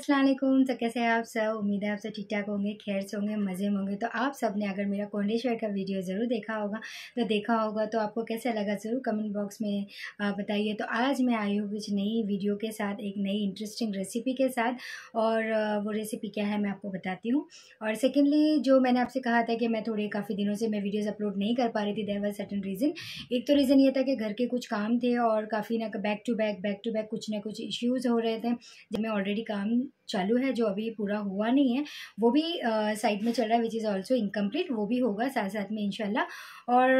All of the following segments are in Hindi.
असलम तो कैसे हैं आप सब उम्मीद है आप सब ठीक ठाक होंगे खैर से होंगे मज़े में होंगे तो आप सब ने अगर मेरा कोंडेश्वर का वीडियो ज़रूर देखा होगा तो देखा होगा तो आपको कैसा लगा ज़रूर कमेंट बॉक्स में बताइए तो आज मैं आई हूँ कुछ नई वीडियो के साथ एक नई इंटरेस्टिंग रेसिपी के साथ और वो रेसिपी क्या है मैं आपको बताती हूँ और सेकेंडली जो मैंने आपसे कहा था कि मैं थोड़े काफ़ी दिनों से मैं वीडियोज़ अपलोड नहीं कर पा रही थी देर वॉज सर्टन रीज़न एक तो रीज़न ये था कि घर के कुछ काम थे और काफ़ी ना back to back back to back कुछ ना कुछ इश्यूज़ हो रहे थे जब मैं ऑलरेडी काम चालू है जो अभी पूरा हुआ नहीं है वो भी साइड में चल रहा है विच इज़ ऑल्सो इनकम्प्लीट वो भी होगा साथ साथ में इनशाला और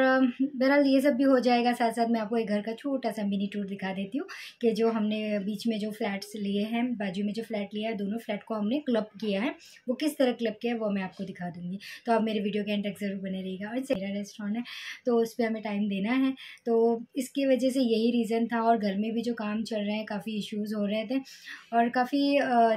बहरहाल ये सब भी हो जाएगा साथ साथ मैं आपको एक घर का छोटा सा मिनी टूर दिखा देती हूँ कि जो हमने बीच में जो फ्लैट्स लिए हैं बाजू में जो फ्लैट लिया है दोनों फ्लैट को हमने क्लब किया है वो किस तरह क्लब किया है वो मैं आपको दिखा दूँगी तो आप मेरे वीडियो के एंड तक ज़रूर बने रहेगा और सेरा रेस्टोरेंट है तो उस पर हमें टाइम देना है तो इसकी वजह से यही रीज़न था और घर में भी जो काम चल रहे हैं काफ़ी इश्यूज़ हो रहे थे और काफ़ी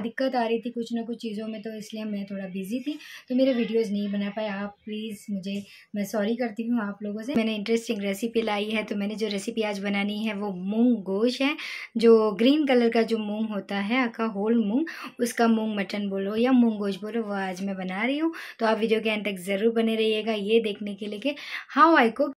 दिक्कत दिक्कत आ रही थी कुछ ना कुछ चीज़ों में तो इसलिए मैं थोड़ा बिजी थी तो मेरे वीडियोस नहीं बना पाए आप प्लीज़ मुझे मैं सॉरी करती हूँ आप लोगों से मैंने इंटरेस्टिंग रेसिपी लाई है तो मैंने जो रेसिपी आज बनानी है वो मूंग गोश है जो ग्रीन कलर का जो मूंग होता है आका होल मूंग उसका मूंग मटन बोलो या मूँग गोश बोलो वो आज मैं बना रही हूँ तो आप वीडियो के एंड तक ज़रूर बने रहिएगा ये देखने के लिए कि how I cook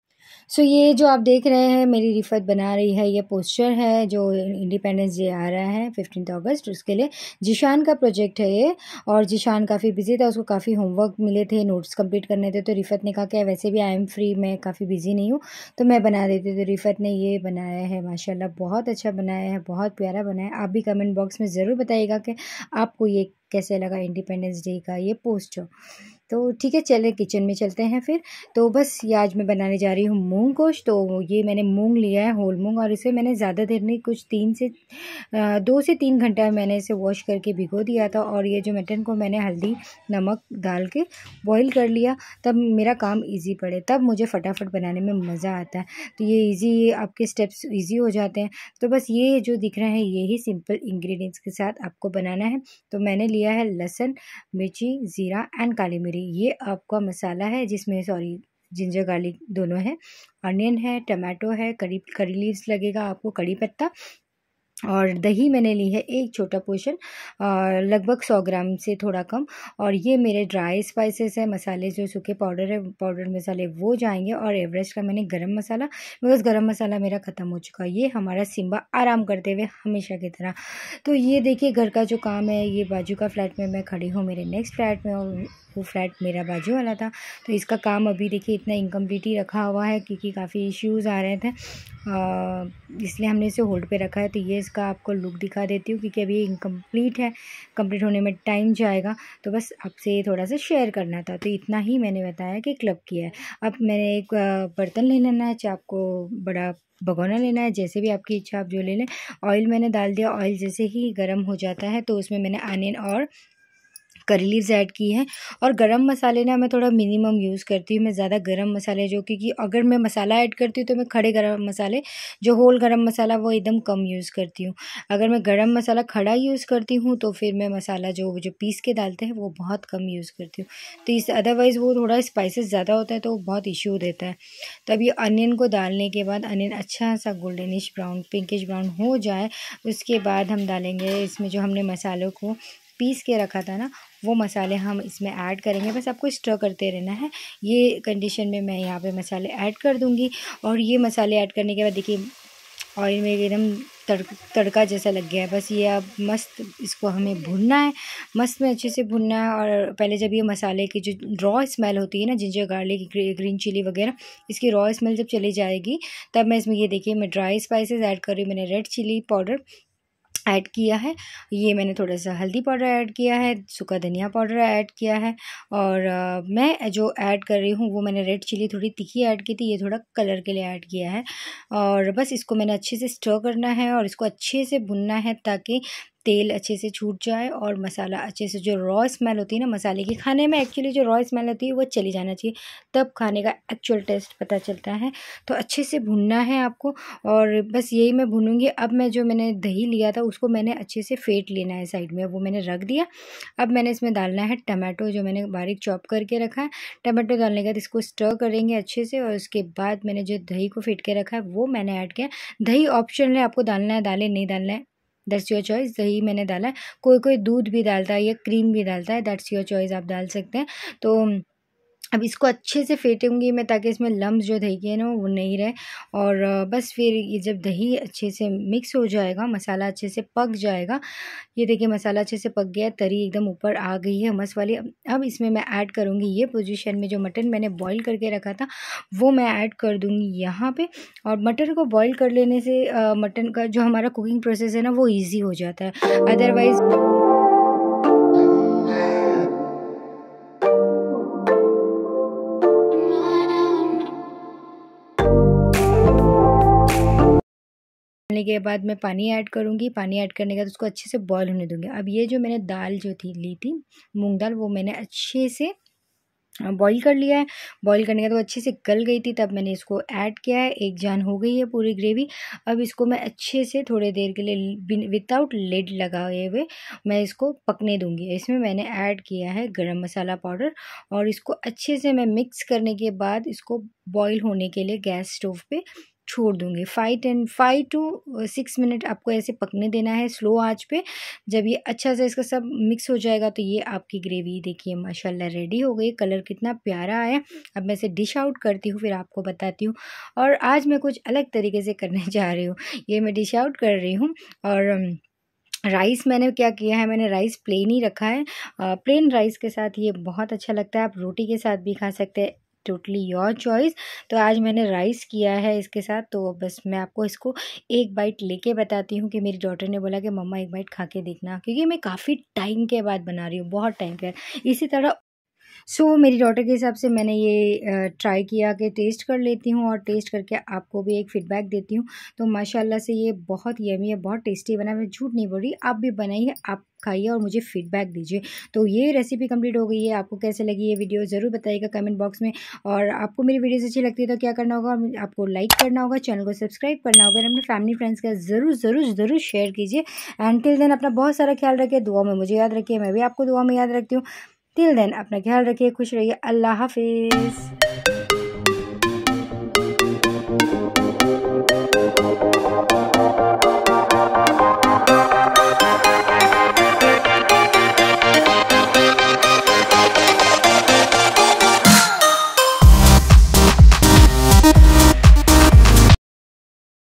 so so, ये जो आप देख रहे हैं मेरी रिफत बना रही है ये पोस्टर है जो इंडिपेंडेंस डे आ रहा है फिफ्टीन अगस्त उसके लिए जिशान का प्रोजेक्ट है ये और जिशान काफ़ी बिजी था उसको काफ़ी होमवर्क मिले थे नोट्स कंप्लीट करने थे तो रिफत ने कहा कि वैसे भी आई एम फ्री मैं काफ़ी बिजी नहीं हूँ तो मैं बना देती तो रिफत ने ये बनाया है माशाला बहुत अच्छा बनाया है बहुत प्यारा बनाया है आप भी कमेंट बॉक्स में ज़रूर बताइएगा कि आपको ये कैसे लगा इंडिपेंडेंस डे का ये पोस्टर तो ठीक है चले किचन में चलते हैं फिर तो बस ये आज मैं बनाने जा रही हूँ मूंग गोश्त तो ये मैंने मूंग लिया है होल मूंग और इसे मैंने ज़्यादा देर नहीं कुछ तीन से दो से तीन घंटा मैंने इसे वॉश करके भिगो दिया था और ये जो मटन को मैंने हल्दी नमक डाल के बॉईल कर लिया तब मेरा काम ईजी पड़े तब मुझे फटाफट बनाने में मज़ा आता है तो ये ईजी आपके स्टेप्स ईजी हो जाते हैं तो बस ये जो दिख रहे हैं यही सिंपल इन्ग्रीडियंट्स के साथ आपको बनाना है तो मैंने लिया है लहसुन मिर्ची ज़ीरा एंड काली मिर्च हल्दी ये आपका मसाला है जिसमें सॉरी जिंजर गार्लिक दोनों है अनियन है टमाटो है करी करी लीव्स लगेगा आपको कड़ी पत्ता और दही मैंने ली है एक छोटा पोर्शन लगभग सौ ग्राम से थोड़ा कम और ये मेरे ड्राई स्पाइसेस है मसाले जो सूखे पाउडर है पाउडर मसाले वो जाएंगे और एवरेस्ट का मैंने गरम मसाला बिकॉज गरम मसाला मेरा ख़त्म हो चुका है ये हमारा सिम्बा आराम करते हुए हमेशा की तरह तो ये देखिए घर का जो काम है ये बाजू का फ्लैट में मैं खड़ी हूँ मेरे नेक्स्ट फ्लैट में और वो फ्लैट मेरा बाजू वाला था तो इसका काम अभी देखिए इतना इनकम्प्लीट ही रखा हुआ है क्योंकि काफ़ी इश्यूज़ आ रहे थे इसलिए हमने इसे होल्ड पर रखा है तो ये इसका आपको लुक दिखा देती हूँ क्योंकि अभी इनकम्प्लीट है कम्प्लीट होने में टाइम जाएगा तो बस आपसे थोड़ा सा शेयर करना था तो इतना ही मैंने बताया कि क्लब किया है अब मैंने एक बर्तन ले लेना है चाहे आपको बड़ा भगोना लेना है जैसे भी आपकी इच्छा आप जो ले लें ऑयल मैंने डाल दिया ऑयल जैसे ही गर्म हो जाता है तो उसमें मैंने अनियन और करी लीव्स ऐड की हैं और गरम मसाले ना मैं थोड़ा मिनिमम यूज़ करती हूँ मैं ज़्यादा गरम मसाले जो क्योंकि अगर मैं मसाला ऐड करती हूँ तो मैं खड़े गरम मसाले जो होल गरम मसाला वो एकदम कम यूज़ करती हूँ अगर मैं गरम मसाला खड़ा यूज़ करती हूँ तो फिर मैं मसाला जो जो पीस के डालते हैं वो बहुत कम यूज़ करती हूँ तो इस अदरवाइज़ वो थोड़ा स्पाइसेस ज़्यादा होता है तो वो बहुत इश्यू देता है तो ये अनियन को डालने के बाद अनियन अच्छा सा गोल्डनिश ब्राउन पिंकिश ब्राउन हो जाए उसके बाद हम डालेंगे इसमें जो हमने मसालों को पीस के रखा था ना वो मसाले हम इसमें ऐड करेंगे बस आपको स्टर करते रहना है ये कंडीशन में मैं यहाँ पे मसाले ऐड कर दूँगी और ये मसाले ऐड करने के बाद देखिए ऑयल में एकदम तड़ तड़का जैसा लग गया है बस ये अब मस्त इसको हमें भुनना है मस्त में अच्छे से भुनना है और पहले जब ये मसाले की जो रॉ स्मेल होती है ना जिंजर गार्लिक ग्रीन चिली वगैरह इसकी रॉ स्मेल जब चली जाएगी तब मैं इसमें ये देखिए मैं ड्राई स्पाइसेस ऐड कर रही हूँ मैंने रेड चिली पाउडर ऐड किया है ये मैंने थोड़ा सा हल्दी पाउडर ऐड किया है सूखा धनिया पाउडर ऐड किया है और आ, मैं जो ऐड कर रही हूँ वो मैंने रेड चिली थोड़ी तीखी ऐड की थी ये थोड़ा कलर के लिए ऐड किया है और बस इसको मैंने अच्छे से स्टर करना है और इसको अच्छे से भुनना है ताकि तेल अच्छे से छूट जाए और मसाला अच्छे से जो रॉ स्मेल होती है ना मसाले की खाने में एक्चुअली जो रॉ स्मेल होती है वो चली जाना चाहिए तब खाने का एक्चुअल टेस्ट पता चलता है तो अच्छे से भुनना है आपको और बस यही मैं भूनूंगी अब मैं जो मैंने दही लिया था उसको मैंने अच्छे से फेंट लेना है साइड में वो मैंने रख दिया अब मैंने इसमें डालना है टमाटो जो मैंने बारीक चॉप करके रखा है टमाटो डालने के बाद इसको स्टर करेंगे अच्छे से और उसके बाद मैंने जो दही को फेंट के रखा है वो मैंने ऐड किया दही ऑप्शन है आपको डालना है डालें नहीं डालना है दैट्स योर चॉइस दही मैंने डाला है कोई कोई दूध भी डालता है या क्रीम भी डालता है दैट्स योर चॉइस आप डाल सकते हैं तो अब इसको अच्छे से फेटूँगी मैं ताकि इसमें लम्ब जो दही के ना वो नहीं रहे और बस फिर ये जब दही अच्छे से मिक्स हो जाएगा मसाला अच्छे से पक जाएगा ये देखिए मसाला अच्छे से पक गया तरी एकदम ऊपर आ गई है मस वाली अब इसमें मैं ऐड करूँगी ये पोजीशन में जो मटन मैंने बॉईल करके रखा था वो मैं ऐड कर दूँगी यहाँ पर और मटन को बॉयल कर लेने से मटन का जो हमारा कुकिंग प्रोसेस है ना वो ईज़ी हो जाता है अदरवाइज़ डालने के बाद मैं पानी ऐड करूँगी पानी ऐड करने के बाद उसको अच्छे से बॉयल होने दूँगी अब ये जो मैंने दाल जो थी ली थी मूँग दाल वो मैंने अच्छे से बॉईल कर लिया है बॉईल करने के बाद तो अच्छे से गल गई थी तब मैंने इसको ऐड किया है एक जान हो गई है पूरी ग्रेवी अब इसको मैं अच्छे से थोड़ी देर के लिए विदाउट लेड लगाए हुए मैं इसको पकने दूंगी इसमें मैंने ऐड किया है गरम मसाला पाउडर और इसको अच्छे से मैं मिक्स करने के बाद इसको बॉईल होने के लिए गैस स्टोव पे छोड़ दूंगी five ten five to six minute आपको ऐसे पकने देना है स्लो आंच पे जब ये अच्छा सा इसका सब मिक्स हो जाएगा तो ये आपकी ग्रेवी देखिए माशाल्लाह रेडी हो गई कलर कितना प्यारा आया अब मैं इसे डिश आउट करती हूँ फिर आपको बताती हूँ और आज मैं कुछ अलग तरीके से करने जा रही हूँ ये मैं डिश आउट कर रही हूँ और राइस um, मैंने क्या किया है मैंने राइस प्लेन ही रखा है प्लेन राइस के साथ ये बहुत अच्छा लगता है आप रोटी के साथ भी खा सकते हैं टोटली योर चॉइस तो आज मैंने राइस किया है इसके साथ तो बस मैं आपको इसको एक बाइट लेके बताती हूँ कि मेरी डॉटर ने बोला कि मम्मा एक बाइट खा के देखना क्योंकि मैं काफ़ी टाइम के बाद बना रही हूँ बहुत टाइम के बाद इसी तरह सो so, मेरी डॉटर के हिसाब से मैंने ये ट्राई किया कि टेस्ट कर लेती हूँ और टेस्ट करके आपको भी एक फ़ीडबैक देती हूँ तो माशाल्लाह से ये बहुत यमी है बहुत टेस्टी बना मैं झूठ नहीं बोल रही आप भी बनाइए आप खाइए और मुझे फीडबैक दीजिए तो ये रेसिपी कंप्लीट हो गई है आपको कैसे लगी ये वीडियो ज़रूर बताइएगा कमेंट बॉक्स में और आपको मेरी वीडियोज अच्छी लगती है तो क्या करना होगा आपको लाइक करना होगा चैनल को सब्सक्राइब करना होगा अपने फैमिली फ्रेंड्स का ज़रूर ज़रूर ज़रूर शेयर कीजिए एंड टिल देन अपना बहुत सारा ख्याल रखिए दुआ में मुझे याद रखिए मैं भी आपको दुआ में याद रखती हूँ टिल देन अपना ख्याल रखिए खुश रहिए अल्लाह हाफिज़